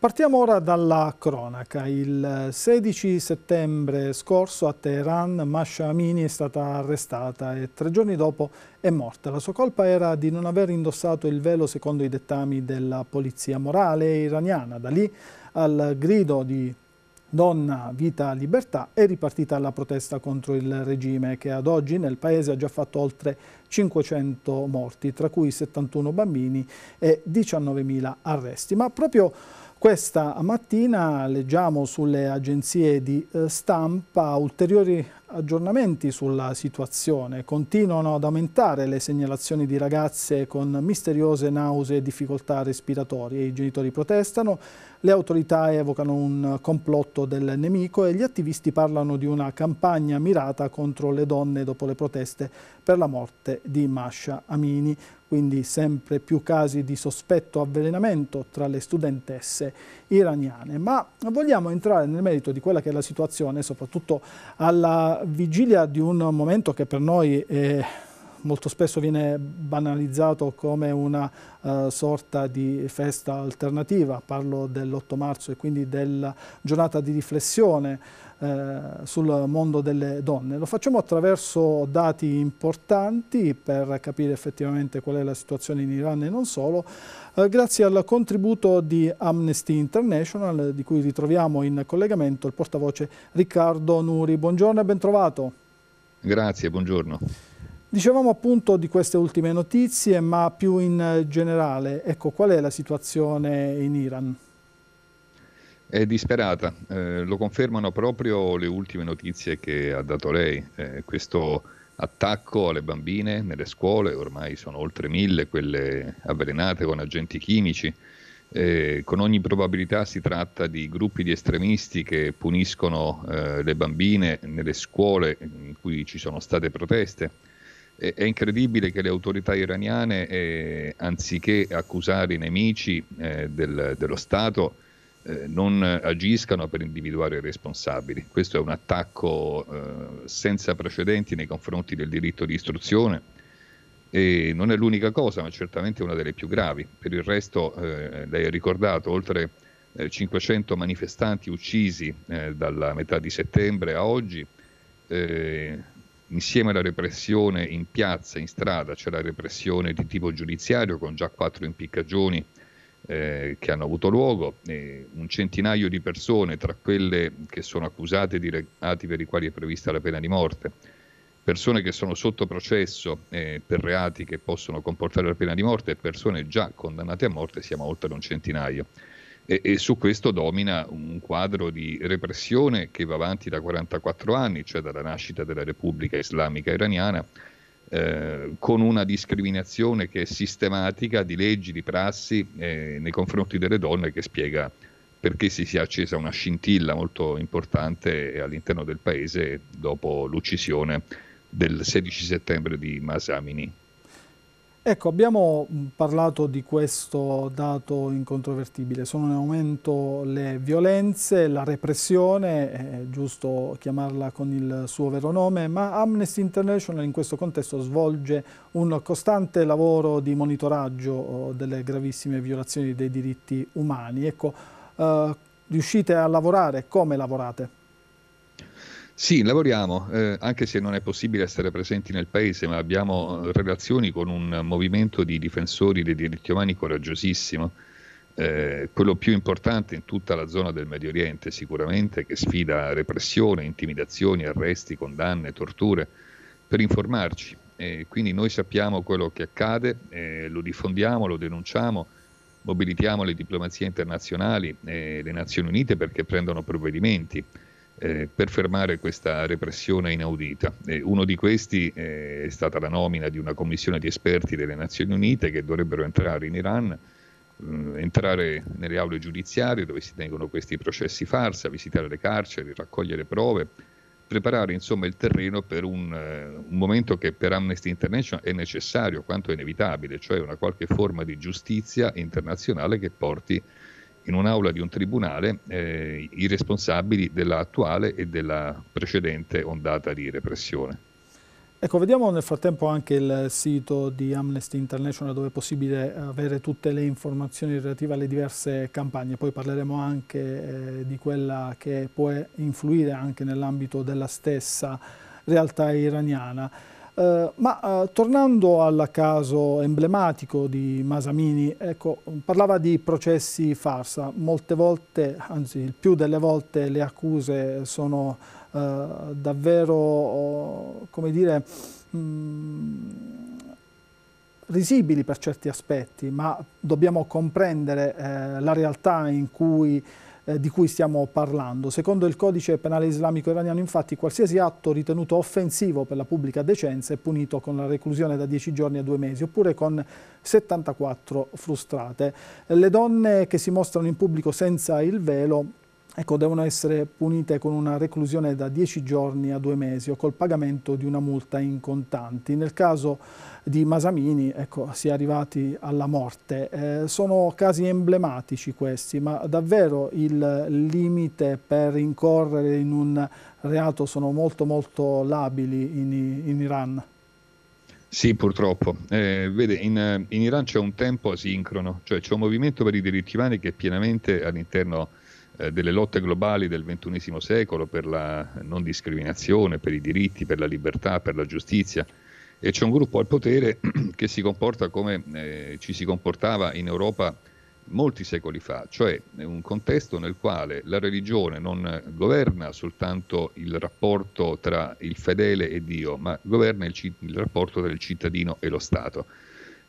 Partiamo ora dalla cronaca. Il 16 settembre scorso a Teheran Masha Amini è stata arrestata e tre giorni dopo è morta. La sua colpa era di non aver indossato il velo secondo i dettami della polizia morale iraniana. Da lì al grido di Donna, vita, libertà è ripartita la protesta contro il regime che ad oggi nel paese ha già fatto oltre 500 morti, tra cui 71 bambini e 19.000 arresti. Ma proprio questa mattina leggiamo sulle agenzie di eh, stampa ulteriori aggiornamenti sulla situazione. Continuano ad aumentare le segnalazioni di ragazze con misteriose nausee e difficoltà respiratorie. I genitori protestano, le autorità evocano un complotto del nemico e gli attivisti parlano di una campagna mirata contro le donne dopo le proteste per la morte di Masha Amini quindi sempre più casi di sospetto avvelenamento tra le studentesse iraniane. Ma vogliamo entrare nel merito di quella che è la situazione, soprattutto alla vigilia di un momento che per noi è molto spesso viene banalizzato come una eh, sorta di festa alternativa, parlo dell'8 marzo e quindi della giornata di riflessione eh, sul mondo delle donne. Lo facciamo attraverso dati importanti per capire effettivamente qual è la situazione in Iran e non solo, eh, grazie al contributo di Amnesty International di cui ritroviamo in collegamento il portavoce Riccardo Nuri. Buongiorno e bentrovato. Grazie, buongiorno. Dicevamo appunto di queste ultime notizie, ma più in generale, ecco, qual è la situazione in Iran? È disperata, eh, lo confermano proprio le ultime notizie che ha dato lei. Eh, questo attacco alle bambine nelle scuole, ormai sono oltre mille quelle avvelenate con agenti chimici. Eh, con ogni probabilità si tratta di gruppi di estremisti che puniscono eh, le bambine nelle scuole in cui ci sono state proteste è incredibile che le autorità iraniane, eh, anziché accusare i nemici eh, del, dello Stato, eh, non agiscano per individuare i responsabili. Questo è un attacco eh, senza precedenti nei confronti del diritto di istruzione e non è l'unica cosa, ma certamente una delle più gravi. Per il resto, eh, lei ha ricordato, oltre 500 eh, manifestanti uccisi dalla metà di settembre a oggi. Insieme alla repressione in piazza, in strada, c'è la repressione di tipo giudiziario con già quattro impiccagioni eh, che hanno avuto luogo. Eh, un centinaio di persone, tra quelle che sono accusate di reati per i quali è prevista la pena di morte, persone che sono sotto processo eh, per reati che possono comportare la pena di morte e persone già condannate a morte, siamo oltre un centinaio e, e, su questo domina un quadro di repressione che va avanti da 44 anni, cioè dalla nascita della Repubblica Islamica Iraniana, eh, con una discriminazione che è sistematica di leggi, di prassi eh, nei confronti delle donne che spiega perché si sia accesa una scintilla molto importante all'interno del paese dopo l'uccisione del 16 settembre di Masamini. Ecco, abbiamo parlato di questo dato incontrovertibile, sono in aumento le violenze, la repressione, è giusto chiamarla con il suo vero nome, ma Amnesty International in questo contesto svolge un costante lavoro di monitoraggio oh, delle gravissime violazioni dei diritti umani. Ecco, eh, riuscite a lavorare, come lavorate? Sì, lavoriamo, eh, anche se non è possibile essere presenti nel paese, ma abbiamo eh, relazioni con un movimento di difensori dei diritti umani coraggiosissimo, eh, quello più importante in tutta la zona del Medio Oriente sicuramente, che sfida repressione, intimidazioni, arresti, condanne, torture, per informarci. E quindi noi sappiamo quello che accade, eh, lo diffondiamo, lo denunciamo mobilitiamo le diplomazie internazionali e le Nazioni Unite perché prendano provvedimenti eh, per fermare questa repressione inaudita. Eh, uno di questi eh, è stata la nomina di una commissione di esperti delle Nazioni Unite che dovrebbero entrare in Iran, mh, mm, entrare nelle aule giudiziarie dove si tengono questi processi farsa, visitare le carceri, raccogliere prove, preparare insomma il terreno per un, eh, un momento che per Amnesty International è necessario quanto è inevitabile, cioè una qualche forma di giustizia internazionale che porti a in un'aula di un tribunale eh, i responsabili dell'attuale e della precedente ondata di repressione. Ecco, vediamo nel frattempo anche il sito di Amnesty International dove è possibile avere tutte le informazioni relative alle diverse campagne, poi parleremo anche eh, di quella che può influire anche nell'ambito della stessa realtà iraniana. Eh, ma eh, tornando al caso emblematico di Masamini, ecco, parlava di processi farsa, molte volte, anzi il più delle volte le accuse sono eh, davvero, come dire, mh, mm, risibili per certi aspetti, ma dobbiamo comprendere eh, la realtà in cui eh, di cui stiamo parlando. Secondo il codice penale islamico iraniano, infatti, qualsiasi atto ritenuto offensivo per la pubblica decenza è punito con la reclusione da 10 giorni a 2 mesi, oppure con 74 frustrate. Le donne che si mostrano in pubblico senza il velo ecco, devono essere punite con una reclusione da 10 giorni a 2 mesi o col pagamento di una multa in contanti. Nel caso di Masamini ecco, si è arrivati alla morte. Eh, sono casi emblematici questi, ma davvero il limite per incorrere in un reato sono molto molto labili in, in Iran. Sì, purtroppo. Eh, vede, in, in Iran c'è un tempo asincrono, cioè c'è un movimento per i diritti umani che è pienamente all'interno eh, delle lotte globali del XXI secolo per la non discriminazione, per i diritti, per la libertà, per la giustizia. E c'è un gruppo al potere che si comporta come eh, ci si comportava in Europa molti secoli fa, cioè un contesto nel quale la religione non governa soltanto il rapporto tra il fedele e Dio, ma governa il, il rapporto tra il cittadino e lo Stato.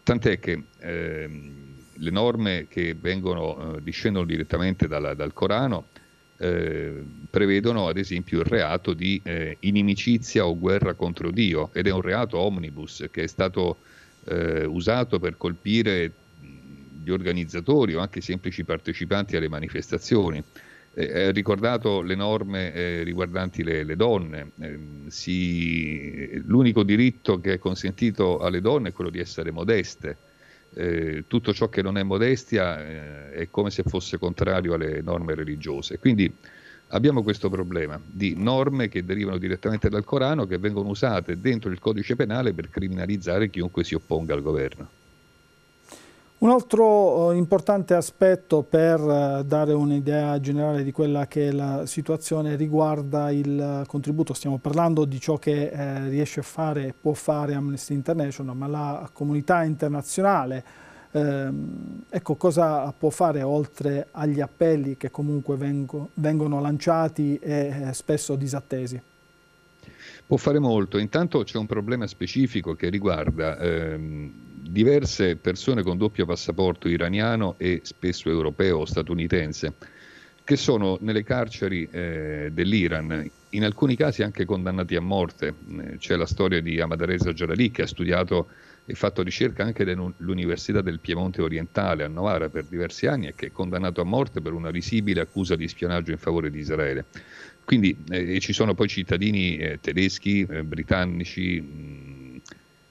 Tant'è che ehm, le norme che vengono, eh, discendono direttamente dalla, dal Corano eh, prevedono ad esempio il reato di eh, inimicizia o guerra contro Dio ed è un reato omnibus che è stato eh, usato per colpire gli organizzatori o anche i semplici partecipanti alle manifestazioni. Eh, ricordato le norme eh, riguardanti le, le donne, eh, si, l'unico diritto che è consentito alle donne è quello di essere modeste eh, tutto ciò che non è modestia eh, è come se fosse contrario alle norme religiose. Quindi abbiamo questo problema di norme che derivano direttamente dal Corano che vengono usate dentro il codice penale per criminalizzare chiunque si opponga al governo. Un altro eh, importante aspetto per eh, dare un'idea generale di quella che è la situazione riguarda il eh, contributo, stiamo parlando di ciò che eh, riesce a fare e può fare Amnesty International, ma la comunità internazionale ehm, ecco cosa può fare oltre agli appelli che comunque vengono lanciati e spesso disattesi? Può fare molto, intanto c'è un problema specifico che riguarda ehm, diverse persone con doppio passaporto iraniano e spesso europeo o statunitense che sono nelle carceri eh, dell'Iran, in alcuni casi anche condannati a morte. Eh, c'è la storia di Amadareza Jalali che ha studiato e fatto ricerca anche dell'Università del Piemonte Orientale a Novara per diversi anni e che è condannato a morte per una risibile accusa di spionaggio in favore di Israele. Quindi eh, ci sono poi cittadini eh, tedeschi, eh, britannici, mh, mm,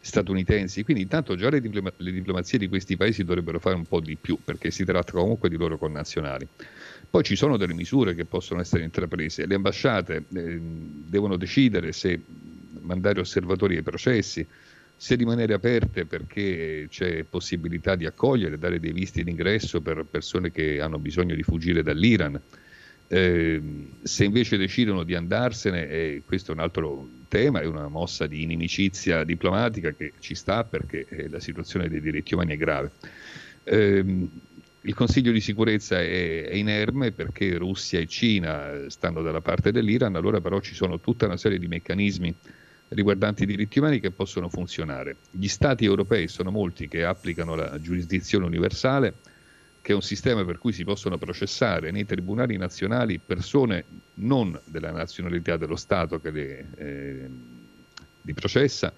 statunitensi. Quindi intanto già le, diploma- le, diplomazie di questi paesi dovrebbero fare un po' di più, perché si tratta comunque di loro connazionali. Poi ci sono delle misure che possono essere intraprese. Le ambasciate eh, devono decidere se mandare osservatori ai processi, se rimanere aperte perché c'è possibilità di accogliere, dare dei visti d'ingresso per persone che hanno bisogno di fuggire dall'Iran Ehm, se invece decidono di andarsene, eh, questo è un altro tema, è una mossa di inimicizia diplomatica che ci sta perché eh, la situazione dei diritti umani è grave. Ehm, il Consiglio di sicurezza è, è, inerme perché Russia e Cina eh, stanno dalla parte dell'Iran, allora però ci sono tutta una serie di meccanismi riguardanti i diritti umani che possono funzionare. Gli stati europei sono molti che applicano la giurisdizione universale, che è un sistema per cui si possono processare nei tribunali nazionali persone non della nazionalità dello Stato che le, eh, li processa,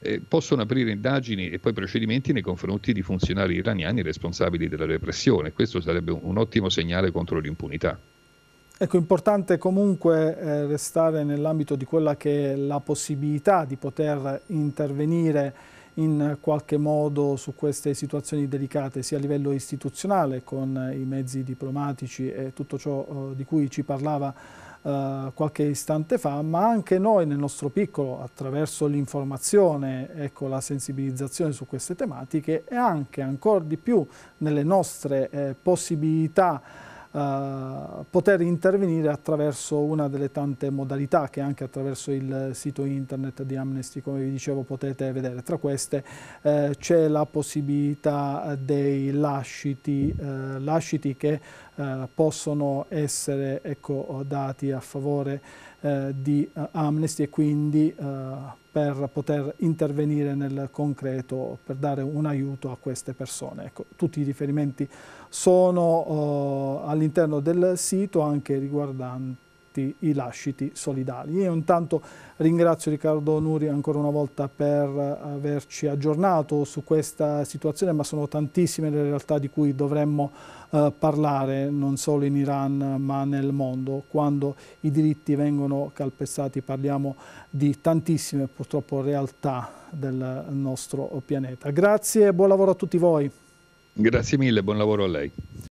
eh, possono aprire indagini e poi procedimenti nei confronti di funzionari iraniani responsabili della repressione. Questo sarebbe un, un ottimo segnale contro l'impunità. Ecco, importante comunque eh, restare nell'ambito di quella che è la possibilità di poter intervenire in qualche modo su queste situazioni delicate sia a livello istituzionale con i mezzi diplomatici e tutto ciò eh, di cui ci parlava eh, qualche istante fa, ma anche noi nel nostro piccolo, attraverso l'informazione, e ecco, la sensibilizzazione su queste tematiche e anche ancora di più nelle nostre eh, possibilità eh, poter intervenire attraverso una delle tante modalità che anche attraverso il sito internet di Amnesty, come vi dicevo, potete vedere. Tra queste eh, c'è la possibilità dei lasciti, eh, lasciti che eh, possono essere ecco, dati a favore eh, di eh, Amnesty e quindi eh, per poter intervenire nel concreto, per dare un aiuto a queste persone. Ecco, tutti i riferimenti sono oh, all'interno del sito anche riguardanti lasciti, i lasciti solidali. Io intanto ringrazio Riccardo Nuri ancora una volta per averci aggiornato su questa situazione, ma sono tantissime le realtà di cui dovremmo eh, parlare, non solo in Iran ma nel mondo. Quando i diritti vengono calpestati parliamo di tantissime purtroppo realtà del nostro pianeta. Grazie e buon lavoro a tutti voi. Grazie mille, buon lavoro a lei.